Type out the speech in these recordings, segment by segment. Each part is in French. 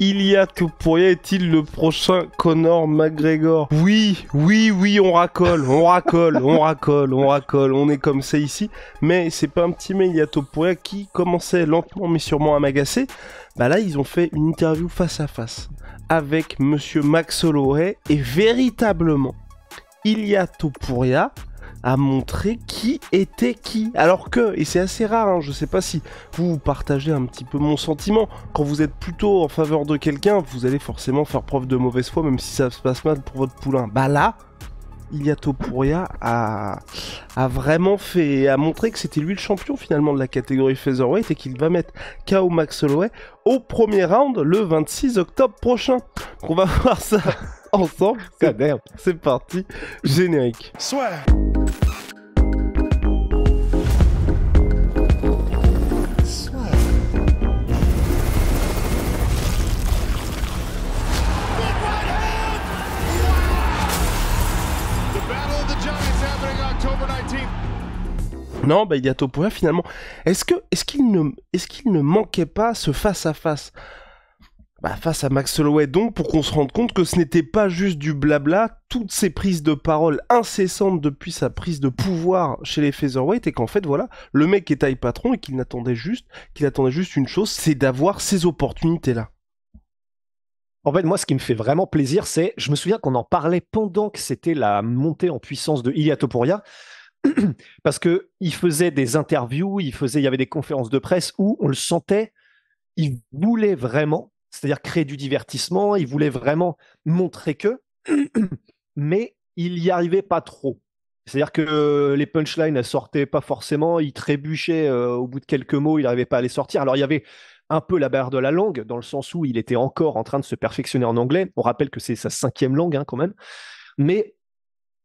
Ilia Topuria est-il le prochain Conor McGregor Oui, oui, oui, on racole, on racole, on racole, on racole, on est comme ça ici. Mais c'est pas un petit mais Ilia Topuria qui commençait lentement mais sûrement à m'agacer. Bah là, ils ont fait une interview face à face avec Monsieur Max Oloré et véritablement, Ilia Topuria à montrer qui était qui. Alors que, et c'est assez rare, hein, je sais pas si vous partagez un petit peu mon sentiment, quand vous êtes plutôt en faveur de quelqu'un, vous allez forcément faire preuve de mauvaise foi, même si ça se passe mal pour votre poulain. Bah là, Ilia Topuria a, a vraiment fait, a montré que c'était lui le champion finalement de la catégorie featherweight et qu'il va mettre KO Max Holloway au premier round le 26 octobre prochain. On va voir ça ensemble. C'est parti, générique. Soit. Non, bah, il y a finalement. Est-ce que, est-ce qu'il ne, est-ce qu'il ne manquait pas ce face à face, bah, face à Max Holloway donc, pour qu'on se rende compte que ce n'était pas juste du blabla, toutes ces prises de parole incessantes depuis sa prise de pouvoir chez les featherweight et qu'en fait voilà, le mec est taille patron et qu'il n'attendait juste, qu'il attendait juste une chose, c'est d'avoir ces opportunités là. En fait, moi, ce qui me fait vraiment plaisir, c'est, je me souviens qu'on en parlait pendant que c'était la montée en puissance de Ilia Topuria. parce que il faisait des interviews, il faisait, il y avait des conférences de presse où on le sentait, il voulait vraiment, c'est-à-dire créer du divertissement, il voulait vraiment montrer que, mais il y arrivait pas trop. C'est-à-dire que euh, les punchlines ne sortaient pas forcément, il trébuchait euh, au bout de quelques mots, il n'arrivait pas à les sortir. Alors il y avait un peu la barre de la langue, dans le sens où il était encore en train de se perfectionner en anglais. On rappelle que c'est sa cinquième langue hein, quand même. Mais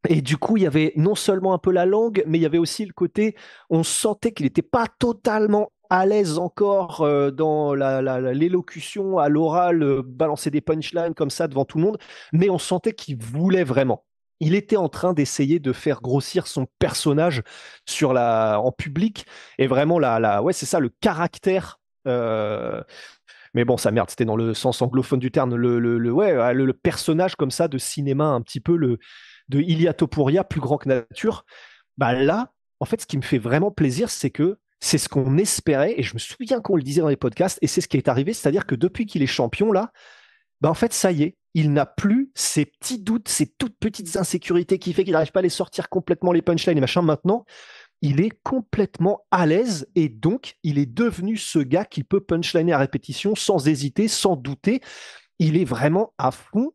et du coup, il y avait non seulement un peu la langue, mais il y avait aussi le côté, on sentait qu'il n'était pas totalement à l'aise encore euh, dans l'élocution à l'oral, euh, balancer des punchlines comme ça devant tout le monde, mais on sentait qu'il voulait vraiment. Il était en train d'essayer de faire grossir son personnage sur la, en public et vraiment la, la ouais, c'est ça, le caractère. Euh, mais bon, ça merde, c'était dans le sens anglophone du terme, le, le, ouais, le, personnage comme ça de cinéma, un petit peu le, de Ilia Topuria, plus grand que nature, bah là, en fait, ce qui me fait vraiment plaisir, c'est que c'est ce qu'on espérait, et je me souviens qu'on le disait dans les podcasts, et c'est ce qui est arrivé, c'est-à-dire que depuis qu'il est champion, là, bah en fait, ça y est, il n'a plus ces petits doutes, ces toutes petites insécurités qui fait qu'il n'arrive pas à les sortir complètement, les punchlines et machin. Maintenant, il est complètement à l'aise, et donc, il est devenu ce gars qui peut punchliner à répétition sans hésiter, sans douter. Il est vraiment à fond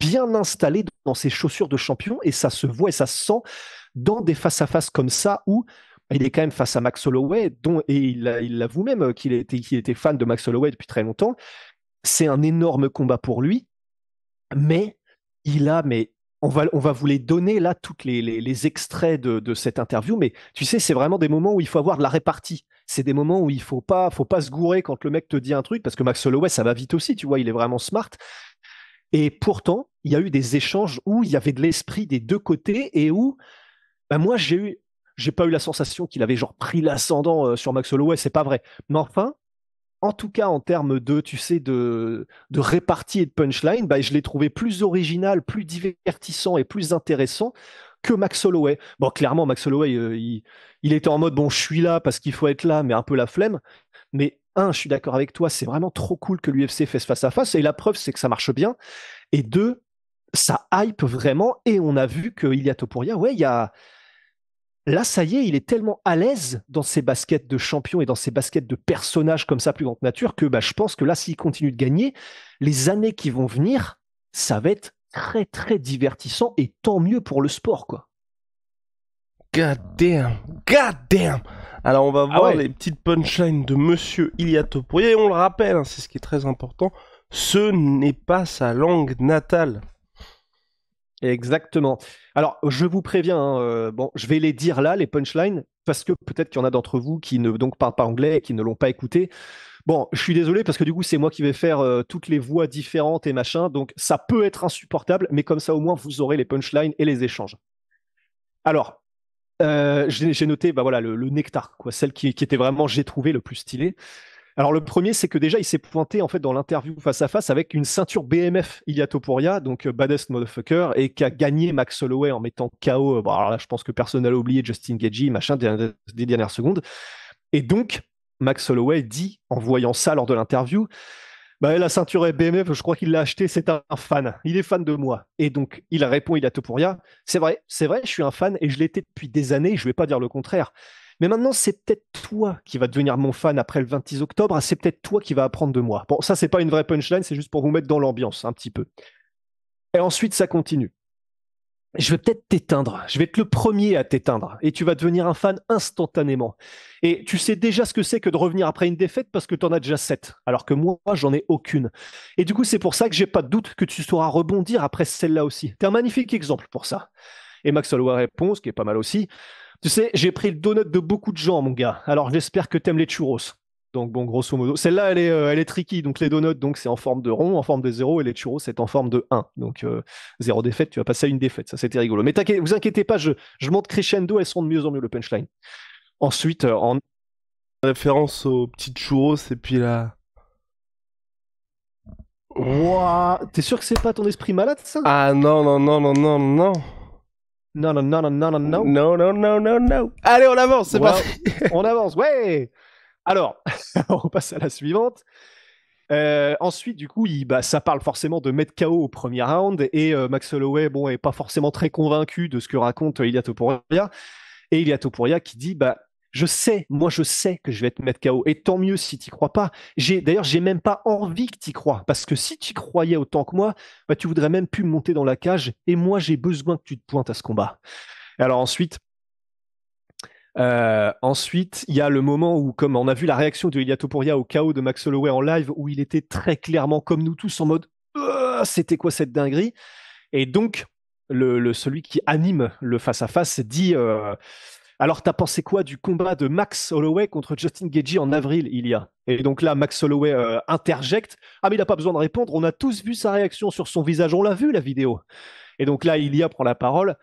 bien installé dans ses chaussures de champion et ça se voit et ça se sent dans des face-à-face comme ça où il est quand même face à Max Holloway dont, et il l'avoue même euh, qu'il était, fan de Max Holloway depuis très longtemps. C'est un énorme combat pour lui, mais il a, mais on va, on va vous les donner là, toutes les, les, extraits de, cette interview, mais tu sais, c'est vraiment des moments où il faut avoir de la répartie. C'est des moments où il faut pas, faut pas se gourer quand le mec te dit un truc, parce que Max Holloway, ça va vite aussi, tu vois, il est vraiment smart. Et pourtant, il y a eu des échanges où il y avait de l'esprit des deux côtés et où, ben moi, j'ai eu, j'ai pas eu la sensation qu'il avait genre pris l'ascendant euh, sur Max Holloway, c'est pas vrai. Mais enfin, en tout cas en termes de, tu sais, de, de répartie et de punchline, bah, je l'ai trouvé plus original, plus divertissant et plus intéressant que Max Holloway. Bon, clairement, Max Holloway, euh, il, il, était en mode, bon, je suis là parce qu'il faut être là, mais un peu la flemme. Mais un, je suis d'accord avec toi, c'est vraiment trop cool que l'UFC fasse face à face, et la preuve, c'est que ça marche bien. Et deux, ça hype vraiment, et on a vu qu'il y a ouais, il y a. Là, ça y est, il est tellement à l'aise dans ses baskets de champion et dans ses baskets de personnages comme ça, plus grande nature, que bah, je pense que là, s'il continue de gagner, les années qui vont venir, ça va être très, très divertissant, et tant mieux pour le sport, quoi. God damn, god damn. Alors on va ah voir les petites punchlines de Monsieur Iliato. Et on le rappelle, hein, c'est ce qui est très important, ce n'est pas sa langue natale. Exactement. Alors je vous préviens, hein, euh, bon, je vais les dire là, les punchlines, parce que peut-être qu'il y en a d'entre vous qui ne donc parlent pas anglais et qui ne l'ont pas écouté. Bon, je suis désolé parce que du coup, c'est moi qui vais faire euh, toutes les voix différentes et machin, donc ça peut être insupportable, mais comme ça, au moins, vous aurez les punchlines et les échanges. Alors, euh, j'ai noté bah voilà le, nectar quoi, celle qui, était vraiment j'ai trouvé le plus stylé. Alors le premier c'est que déjà il s'est pointé en fait dans l'interview face à face avec une ceinture BMF Ilia Topuria donc euh, baddest motherfucker et qui a gagné Max Holloway en mettant KO. Euh, alors là je pense que personne n'a oublié Justin Gagey machin des dernières secondes. Et donc Max Holloway dit en voyant ça lors de l'interview bah, la ceinture BMF, je crois qu'il l'a acheté, c'est un fan. Il est fan de moi. Et donc, il répond, il a tout pour rien. C'est vrai, c'est vrai, je suis un fan et je l'étais depuis des années, je ne vais pas dire le contraire. Mais maintenant, c'est peut-être toi qui vas devenir mon fan après le 26 octobre, ah, c'est peut-être toi qui vas apprendre de moi. Bon, ça, c'est pas une vraie punchline, c'est juste pour vous mettre dans l'ambiance un petit peu. Et ensuite, ça continue je vais peut-être t'éteindre, je vais être le premier à t'éteindre, et tu vas devenir un fan instantanément. Et tu sais déjà ce que c'est que de revenir après une défaite parce que tu en as déjà sept, alors que moi, j'en ai aucune. Et du coup, c'est pour ça que j'ai pas de doute que tu sauras rebondir après celle-là aussi. T'es un magnifique exemple pour ça. Et Max Holloway répond, ce qui est pas mal aussi. Tu sais, j'ai pris le donut de beaucoup de gens, mon gars, alors j'espère que t'aimes les churros. Donc bon, grosso modo, celle-là, elle est, elle est tricky. Donc les donuts, donc c'est en forme de rond, en forme de 0, et les churros, c'est en forme de 1. Donc zéro 0 défaite, tu vas passer à une défaite. Ça, c'était rigolo. Mais vous inquiétez pas, je, je monte crescendo, elles sont de mieux en mieux le punchline. Ensuite, en référence aux petites churros, et puis là. Wouah T'es sûr que c'est pas ton esprit malade, ça Ah non, non, non, non, non, non. Non, non, non, non, non, non, non. Non, non, non, non, non. Allez, on avance, c'est non parti. on avance, ouais alors, on passe à la suivante. Euh, ensuite, du coup, il, bah, ça parle forcément de mettre KO au premier round et euh, Max Holloway, bon, est pas forcément très convaincu de ce que raconte euh, Ilia Topuria. Et Ilia Topuria qui dit, bah, je sais, moi je sais que je vais te mettre KO et tant mieux si tu crois pas. J'ai d'ailleurs, j'ai même pas envie que t'y crois parce que si tu croyais autant que moi, bah, tu voudrais même plus monter dans la cage et moi j'ai besoin que tu te pointes à ce combat. Alors ensuite, euh, ensuite, il y a le moment où, comme on a vu la réaction de Ilia Topuria au chaos de Max Holloway en live, où il était très clairement comme nous tous en mode euh, c'était quoi cette dinguerie Et donc, le, celui qui anime le face-à-face dit euh, Alors, t'as pensé quoi du combat de Max Holloway contre Justin Gagey en avril, il Et donc là, Max Holloway interjecte Ah, mais il n'a pas besoin de répondre, on a tous vu sa réaction sur son visage, on l'a vu la vidéo. Et donc là, Ilia prend la parole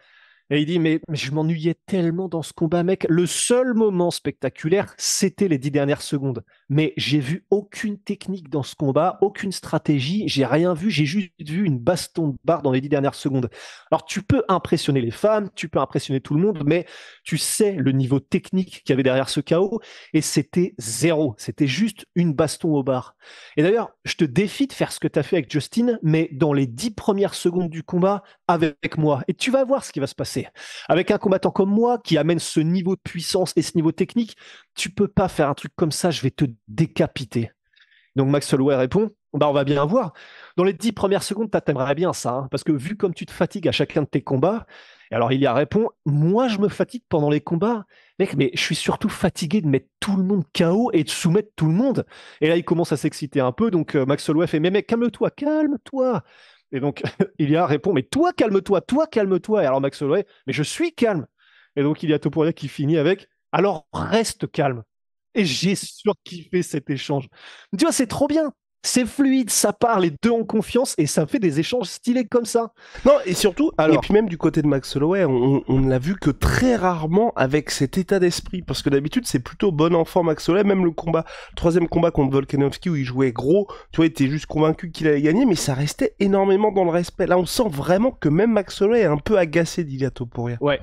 et il dit, mais, je m'ennuyais tellement dans ce combat, mec. Le seul moment spectaculaire, c'était les dix dernières secondes. Mais j'ai vu aucune technique dans ce combat, aucune stratégie, j'ai rien vu, j'ai juste vu une baston de barre dans les dix dernières secondes. Alors tu peux impressionner les femmes, tu peux impressionner tout le monde, mais tu sais le niveau technique qu'il y avait derrière ce chaos, et c'était zéro. C'était juste une baston au bar. Et d'ailleurs, je te défie de faire ce que tu as fait avec Justin, mais dans les dix premières secondes du combat, avec moi. Et tu vas voir ce qui va se passer. Avec un combattant comme moi qui amène ce niveau de puissance et ce niveau technique, tu peux pas faire un truc comme ça, je vais te décapiter. Donc Max Holloway répond bah, On va bien voir. Dans les dix premières secondes, t'aimerais bien ça, hein, parce que vu comme tu te fatigues à chacun de tes combats, et alors il y a répond Moi, je me fatigue pendant les combats, mec, mais je suis surtout fatigué de mettre tout le monde KO et de soumettre tout le monde. Et là, il commence à s'exciter un peu, donc euh, Max Holloway fait Mais mec, calme-toi, calme-toi et donc, Ilia répond Mais toi, calme-toi, toi, calme-toi. Et alors, Max Holloway Mais je suis calme. Et donc, il y a Topuria qui finit avec Alors, reste calme. Et j'ai surkiffé cet échange. Tu vois, c'est trop bien c'est fluide, ça part, les deux ont confiance et ça fait des échanges stylés comme ça. Non, et surtout, Alors, et puis même du côté de Max Holloway, on, ne l'a vu que très rarement avec cet état d'esprit, parce que d'habitude c'est plutôt bon enfant Max Holloway, même le combat, troisième combat contre Volkanovski où il jouait gros, tu vois, il était juste convaincu qu'il allait gagner, mais ça restait énormément dans le respect. Là, on sent vraiment que même Max Holloway est un peu agacé d'Iliato rien Ouais,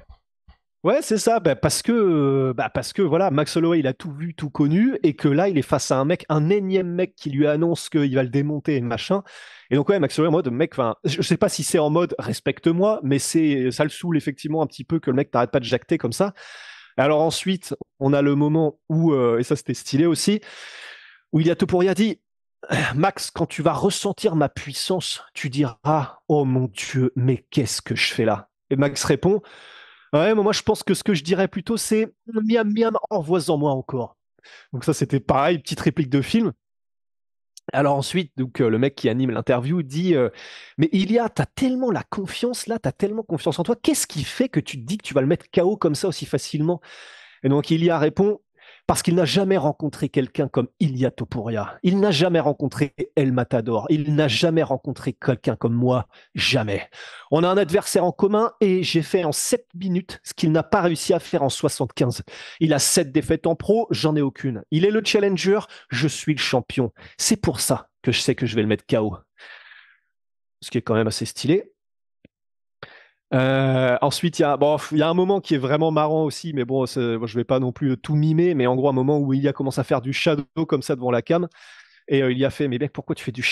Ouais, c'est ça, bah, parce que euh, bah, parce que voilà, Max Holloway il a tout vu, tout connu, et que là il est face à un mec, un énième mec qui lui annonce qu'il va le démonter et machin. Et donc ouais, Max Holloway en mode mec, enfin, je sais pas si c'est en mode respecte-moi, mais c'est ça le saoule effectivement un petit peu que le mec t'arrête pas de jacter comme ça. Alors ensuite, on a le moment où euh, et ça c'était stylé aussi, où il a y a rien dit Max, quand tu vas ressentir ma puissance, tu diras oh mon dieu, mais qu'est-ce que je fais là Et Max répond Ouais, moi, je pense que ce que je dirais plutôt, c'est miam miam, envoie-en moi encore. Donc, ça, c'était pareil, petite réplique de film. Alors ensuite, donc euh, le mec qui anime l'interview dit euh, Mais Ilia, t'as tellement la confiance là, t'as tellement confiance en toi, qu'est-ce qui fait que tu te dis que tu vas le mettre KO comme ça aussi facilement Et donc Ilia répond parce qu'il n'a jamais rencontré quelqu'un comme Ilya Topuria. Il n'a jamais rencontré El Matador. Il n'a jamais rencontré quelqu'un comme moi. Jamais. On a un adversaire en commun et j'ai fait en 7 minutes ce qu'il n'a pas réussi à faire en 75. Il a 7 défaites en pro, j'en ai aucune. Il est le challenger, je suis le champion. C'est pour ça que je sais que je vais le mettre KO. Ce qui est quand même assez stylé. Euh, ensuite, il y, a, bon, y a un moment qui est vraiment marrant aussi, mais bon, je vais pas non plus tout mimer, mais en gros, un moment où il a commence à faire du shadow comme ça devant la cam. Et euh, il y a fait, mais mec, pourquoi tu fais du,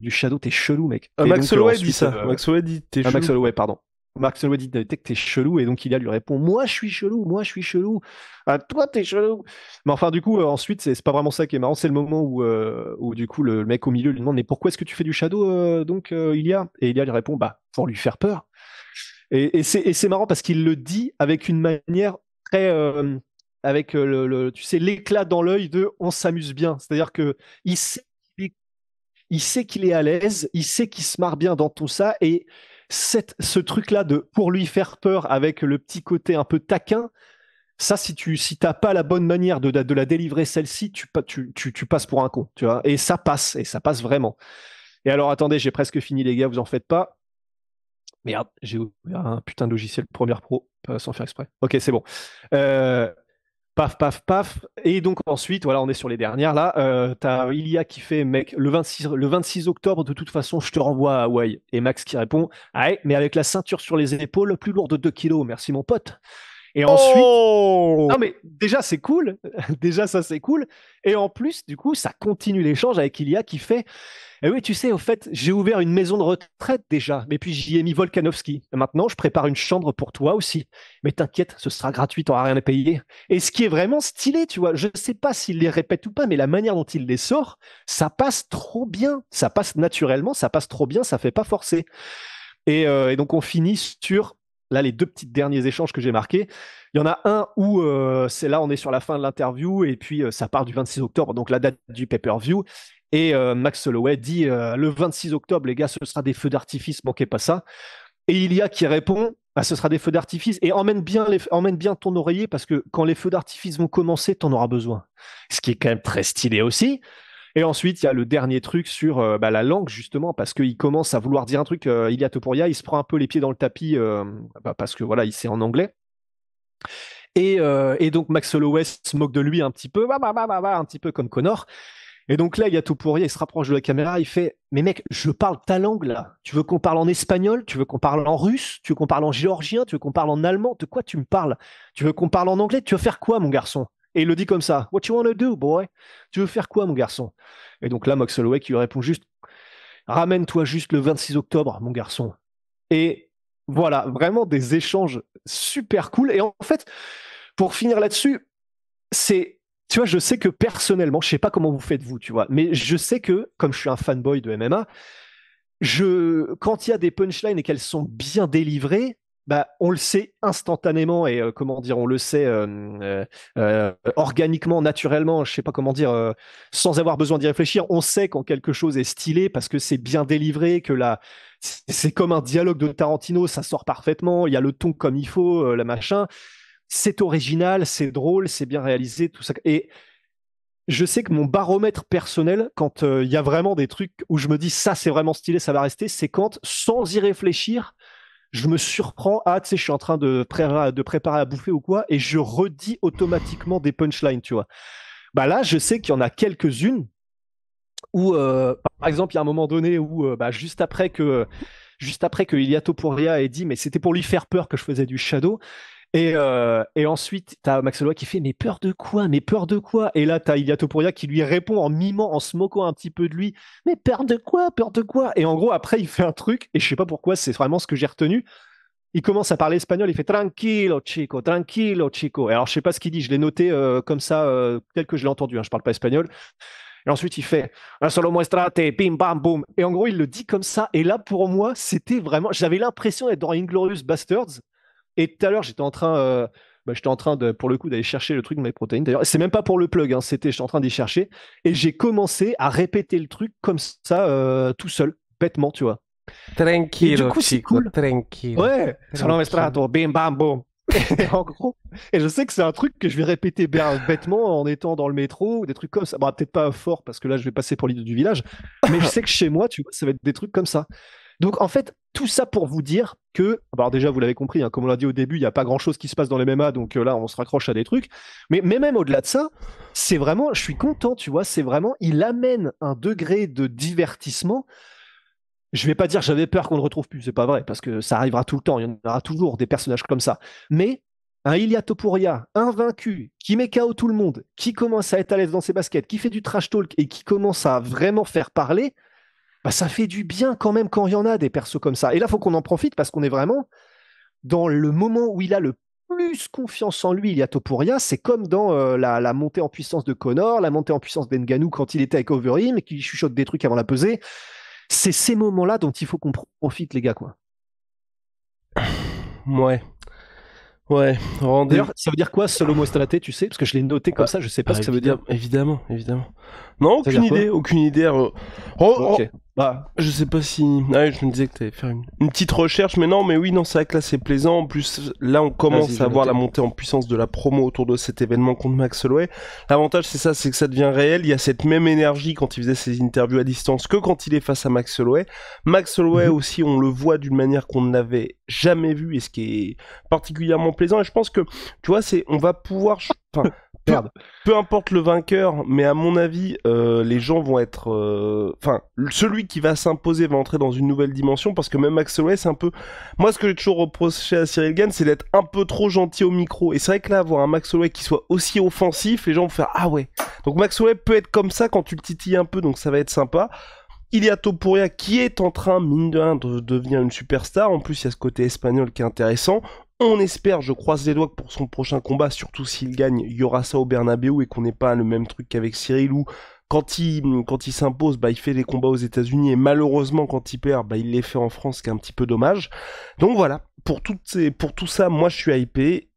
du, shadow T'es chelou, mec. Ah, et Max donc, dit ça. Euh, Max dit, t'es ah, chelou. Max pardon. Max dit, t'es chelou. Et donc, il a lui répond, moi, je suis chelou, moi, je suis chelou. Ah, toi, t'es chelou. Mais enfin, du coup, euh, ensuite, c'est pas vraiment ça qui est marrant. C'est le moment où, où, du coup, le, mec au milieu lui demande, mais pourquoi est-ce que tu fais du shadow, donc, a Et a lui répond, bah, pour lui faire peur. Et, c'est marrant parce qu'il le dit avec une manière très euh, avec euh, le, tu sais l'éclat dans l'œil de on s'amuse bien. C'est-à-dire que il sait il sait qu'il est à l'aise, il sait qu'il se marre bien dans tout ça et cette, ce truc là de pour lui faire peur avec le petit côté un peu taquin, ça, si tu si t'as pas la bonne manière de, de la délivrer celle-ci, tu, tu, passes pour un con, tu vois. Et ça passe, et ça passe vraiment. Et alors, attendez, j'ai presque fini, les gars, vous en faites pas. Merde, j'ai ouvert un putain de logiciel première Pro euh, sans faire exprès. Ok, c'est bon. Euh, paf, paf, paf. Et donc ensuite, voilà, on est sur les dernières là. Euh, T'as Ilia qui fait, mec, le 26, le 26 octobre, de toute façon, je te renvoie à Hawaï. Et Max qui répond, ah ouais, mais avec la ceinture sur les épaules, plus lourd de 2 kilos, merci mon pote. Et ensuite, oh non mais déjà c'est cool, déjà ça c'est cool. Et en plus, du coup, ça continue l'échange avec Ilia qui fait, eh oui, tu sais, au fait, j'ai ouvert une maison de retraite déjà, mais puis j'y ai mis Volkanovski. Maintenant, je prépare une chambre pour toi aussi. Mais t'inquiète, ce sera gratuit, t'auras rien à payer. Et ce qui est vraiment stylé, tu vois, je ne sais pas s'il les répète ou pas, mais la manière dont il les sort, ça passe trop bien, ça passe naturellement, ça passe trop bien, ça fait pas forcer. et euh, donc on finit sur là les deux petits derniers échanges que j'ai marqués. Il y en a un où euh, c'est là on est sur la fin de l'interview et puis euh, ça part du 26 octobre, donc la date du pay-per-view. Et euh, Max Holloway dit le 26 octobre les gars, ce sera des feux d'artifice, manquez pas ça. Et il y a qui répond ah, ce sera des feux d'artifice et emmène bien, emmène bien ton oreiller parce que quand les feux d'artifice vont commencer, t'en auras besoin. Ce qui est quand même très stylé aussi. Et ensuite, il y a le dernier truc sur euh, bah, la langue, justement, parce qu'il commence à vouloir dire un truc. Euh, Ilia Topuria, il se prend un peu les pieds dans le tapis, euh, bah, parce que voilà, il sait en anglais. Euh, et, donc, Max Holloway se moque de lui un petit peu, bah, un petit peu comme Connor. Et donc là, il y a Topuria, il se rapproche de la caméra, il fait Mais mec, je parle ta langue là. Tu veux qu'on parle en espagnol Tu veux qu'on parle en russe Tu veux qu'on parle en géorgien Tu veux qu'on parle en allemand De quoi tu me parles Tu veux qu'on parle en anglais Tu veux faire quoi, mon garçon et il le dit comme ça. What you to do, boy? Tu veux faire quoi, mon garçon? Et donc là, Max Holloway qui lui répond juste, ramène-toi juste le 26 octobre, mon garçon. Et voilà, vraiment des échanges super cool. Et en fait, pour finir là-dessus, c'est, tu vois, je sais que personnellement, je sais pas comment vous faites vous, tu vois, mais je sais que, comme je suis un fanboy de MMA, je, quand il y a des punchlines et qu'elles sont bien délivrées, bah, on le sait instantanément et euh, comment dire, on le sait euh, euh, organiquement, naturellement, je sais pas comment dire, sans avoir besoin d'y réfléchir. On sait quand quelque chose est stylé parce que c'est bien délivré, que la c'est comme un dialogue de Tarantino, ça sort parfaitement, il y a le ton comme il faut, la machin. C'est original, c'est drôle, c'est bien réalisé, tout ça. Et je sais que mon baromètre personnel, quand il y a vraiment des trucs où je me dis ça c'est vraiment stylé, ça va rester, c'est quand, sans y réfléchir, je me surprends à, ah, tu je suis en train de, préparer à bouffer ou quoi, et je redis automatiquement des punchlines, tu vois. Bah là, je sais qu'il y en a quelques-unes où, euh, par exemple, il y a un moment donné où, euh, bah, juste après que, juste après que Iliato ait dit, mais c'était pour lui faire peur que je faisais du shadow, euh, et, ensuite, t'as Max Holloway qui fait Mais peur de quoi Mais peur de quoi Et là, t'as Ilia Topuria qui lui répond en mimant, en se moquant un petit peu de lui Mais peur de quoi Peur de quoi Et en gros, après, il fait un truc, et je sais pas pourquoi, c'est vraiment ce que j'ai retenu. Il commence à parler espagnol, il fait Tranquilo, chico, tranquilo, chico. Et alors, je sais pas ce qu'il dit, je l'ai noté euh, comme ça, euh, tel que je l'ai entendu, Je hein, je parle pas espagnol. Et ensuite, il fait un solo muestrate, bim bam boum. Et en gros, il le dit comme ça. Et là, pour moi, c'était vraiment. J'avais l'impression d'être dans Inglorious Bastards, et tout à l'heure, j'étais en train, euh, bah, j'étais en train de, pour le coup, d'aller chercher le truc de mes protéines. D'ailleurs, c'est même pas pour le plug, hein, c'était, j'étais en train d'y chercher. Et j'ai commencé à répéter le truc comme ça, euh, tout seul, bêtement, tu vois. Tranquille, du coup, c'est cool. Tranquille. Ouais, Sur bim bam boum. et je sais que c'est un truc que je vais répéter bêtement en étant dans le métro des trucs comme ça. Bon, peut-être pas fort parce que là je vais passer pour l'idée du village, mais je sais que chez moi, tu vois, ça va être des trucs comme ça. Donc en fait, tout ça pour vous dire que, bah, alors déjà vous l'avez compris, hein, comme on l'a dit au début, il n'y a pas grand-chose qui se passe dans les MMA, donc euh, là on se raccroche à des trucs. Mais, mais même au-delà de ça, c'est vraiment, je suis content, tu vois, c'est vraiment, il amène un degré de divertissement. Je vais pas dire j'avais peur qu'on ne retrouve plus, c'est pas vrai, parce que ça arrivera tout le temps, il y en aura toujours des personnages comme ça. Mais un Ilia Topuria, invaincu, qui met KO tout le monde, qui commence à être à l'aise dans ses baskets, qui fait du trash talk et qui commence à vraiment faire parler, bah, ça fait du bien quand même quand il y en a des persos comme ça. Et là, faut qu'on en profite parce qu'on est vraiment dans le moment où il a le plus confiance en lui, il y a Topuria, c'est comme dans euh, la, la, montée en puissance de Connor, la montée en puissance de d'Enganou quand il était avec Overeem et qu'il chuchote des trucs avant la pesée. C'est ces moments-là dont il faut qu'on profite, les gars, quoi. Ouais. Ouais, D'ailleurs, ça veut dire quoi, solo Moestrate, tu sais Parce que je l'ai noté comme ah, ça, je sais pas ce que ça veut dire. Évidemment, évidemment. Non, aucune idée, aucune idée. Bah, je sais pas si. Ah oui, je me disais que t'allais faire une... petite recherche, mais non, mais oui, non, c'est vrai que là c'est plaisant. En plus, là on commence à voir la montée en puissance de la promo autour de cet événement contre Max Holloway. L'avantage, c'est ça, c'est que ça devient réel. Il y a cette même énergie quand il faisait ses interviews à distance que quand il est face à Max Holloway. Max Holloway mhm. aussi, on le voit d'une manière qu'on n'avait jamais vue et ce qui est particulièrement plaisant. Et je pense que, tu vois, c'est on va pouvoir peu, importe le vainqueur, mais à mon avis, euh, les gens vont être. Euh, enfin, celui qui va s'imposer va entrer dans une nouvelle dimension parce que même Max Holloway, c'est un peu. Moi, ce que j'ai toujours reproché à Cyril Gann, c'est d'être un peu trop gentil au micro. Et c'est vrai que là, avoir un Max Holloway qui soit aussi offensif, les gens vont faire Ah ouais. Donc Max Holloway peut être comme ça quand tu le titilles un peu, donc ça va être sympa. Il y a Topuria qui est en train, mine de rien, de devenir une superstar. En plus, il y a ce côté espagnol qui est intéressant. On espère, je croise les doigts pour son prochain combat, surtout s'il gagne, il y aura ça au Bernabeu et qu'on n'ait pas le même truc qu'avec Cyril où quand il, quand il s'impose, bah, il fait des combats aux États-Unis et malheureusement quand il perd, bah, il les fait en France, ce qui est un petit peu dommage. Donc voilà, pour, toutes pour tout ça, moi je suis hypé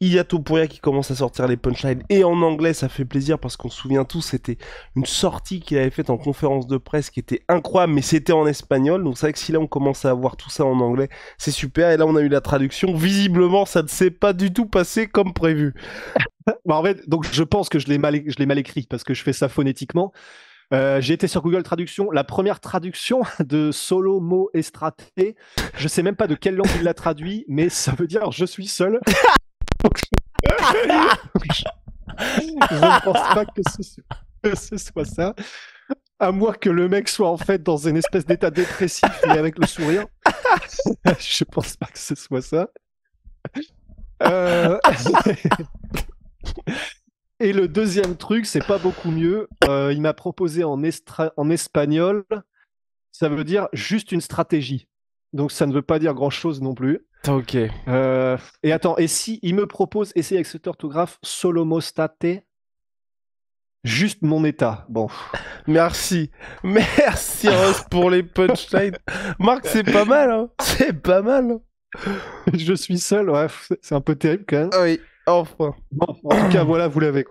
il y pour rien qui commence à sortir les punchlines et en anglais ça fait plaisir parce qu'on se souvient tous c'était une sortie qu'il avait faite en conférence de presse qui était incroyable mais c'était en espagnol donc c'est vrai que si là on commence à avoir tout ça en anglais c'est super et là on a eu la traduction visiblement ça ne s'est pas du tout passé comme prévu. Bah, en fait donc je pense que je l'ai mal, écrit parce que je fais ça phonétiquement. Euh, j'ai été sur Google Traduction. La première traduction de Solo Mo Estrate, je sais même pas de quelle langue il l'a traduit, mais ça veut dire je suis seul. je ne pense pas que ce, soit ça. À moins que le mec soit en fait dans une espèce d'état dépressif Et avec le sourire. je pense pas que ce soit ça. Euh, et le deuxième truc, c'est pas beaucoup mieux. Euh, il m'a proposé en, en espagnol. Ça veut dire juste une stratégie donc ça ne veut pas dire grand-chose non plus. Ok. Euh, et attends, et si il me propose essayer avec cet orthographe solomostate Juste mon état. Bon. Merci. Merci Ross pour les punchlines. Marc, c'est pas mal. Hein c'est pas mal. Je suis seul, ouais, c'est un peu terrible quand même. Oui, enfin. Bon, en tout cas, voilà, vous l'avez.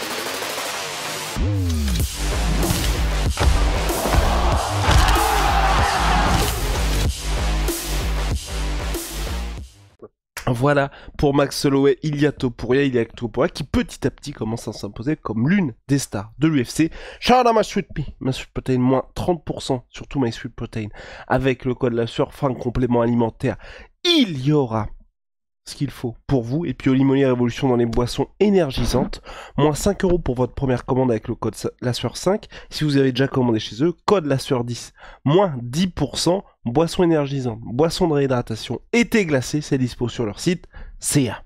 Voilà pour Max Holloway, Ilia Topuria, a Topuria, qui petit à petit commence à s'imposer comme l'une des stars de l'UFC. Shout out my sweet pea, ma sweet protein, moins 30%, surtout my sweet protein, avec le code la sueur, complément alimentaire. Il y aura ce qu'il faut pour vous. Et puis Limonier Révolution dans les boissons énergisantes. Moins 5 euros pour votre première commande avec le code lasseur 5. Si vous avez déjà commandé chez eux, code lasseur 10. Moins 10%, boissons énergisantes, boissons de réhydratation été glacé, c'est dispo sur leur site. CA.